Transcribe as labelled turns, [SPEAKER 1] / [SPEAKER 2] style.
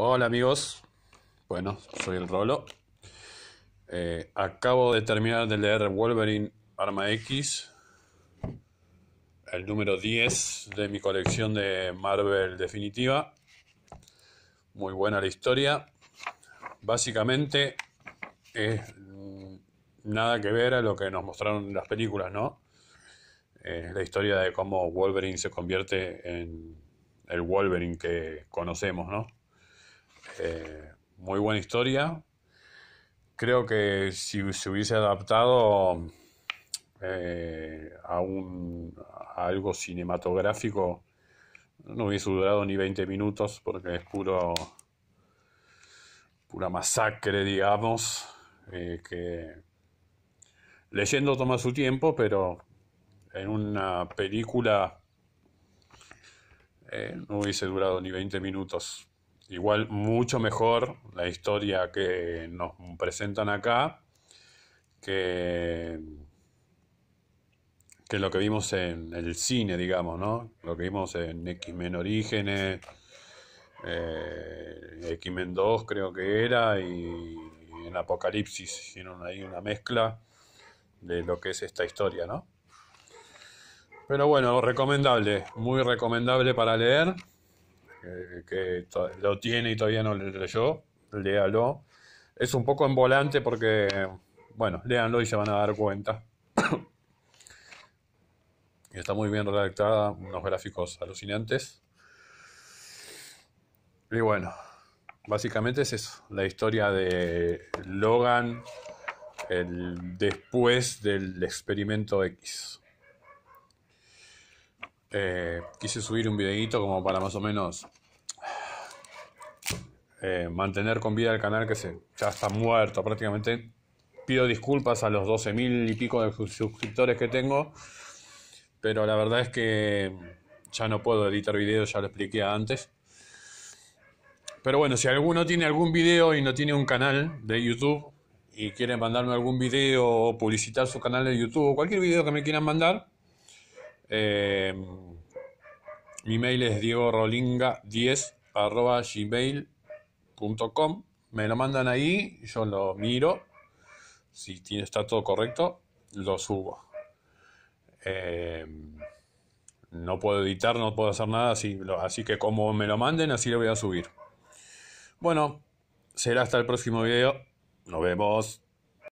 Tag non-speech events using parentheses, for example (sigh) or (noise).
[SPEAKER 1] Hola amigos, bueno, soy el Rolo. Eh, acabo de terminar de leer Wolverine Arma X, el número 10 de mi colección de Marvel definitiva. Muy buena la historia. Básicamente es mm, nada que ver a lo que nos mostraron las películas, ¿no? Es la historia de cómo Wolverine se convierte en el Wolverine que conocemos, ¿no? Eh, muy buena historia. Creo que si se hubiese adaptado eh, a, un, a algo cinematográfico, no hubiese durado ni 20 minutos porque es puro pura masacre, digamos, eh, que leyendo toma su tiempo, pero en una película no hubiese durado ni 20 minutos igual mucho mejor la historia que nos presentan acá que, lo que vimos en el cine, digamos, ¿no? Lo que vimos en X-Men Orígenes, eh, X-Men 2 creo que era, y, y en Apocalipsis hicieron ahí una mezcla de lo que es esta historia, ¿no? Pero bueno, recomendable, muy recomendable para leer. Eh, que lo tiene y todavía no le leyó, léalo. Es un poco en volante porque, bueno, léanlo y se van a dar cuenta. (coughs) Está muy bien redactada, unos gráficos alucinantes. Y bueno, básicamente es eso, la historia de Logan el, después del experimento X. Eh, quise subir un videito como para más o menos eh, mantener con vida el canal que se, ya está muerto prácticamente. Pido disculpas a los 12.000 y pico de suscriptores que tengo, pero la verdad es que ya no puedo editar videos, ya lo expliqué antes. Pero bueno, si alguno tiene algún video y no tiene un canal de YouTube y quieren mandarme algún video o publicitar su canal de YouTube o cualquier video que me quieran mandar, Em, mi mail es diegorolinga10 arroba gmail.com. Me lo mandan ahí, yo lo miro. Si está todo correcto, lo subo. Em, no puedo editar, no puedo hacer nada, así, así que como me lo manden, así lo voy a subir. Bueno, será hasta el próximo video. Nos vemos.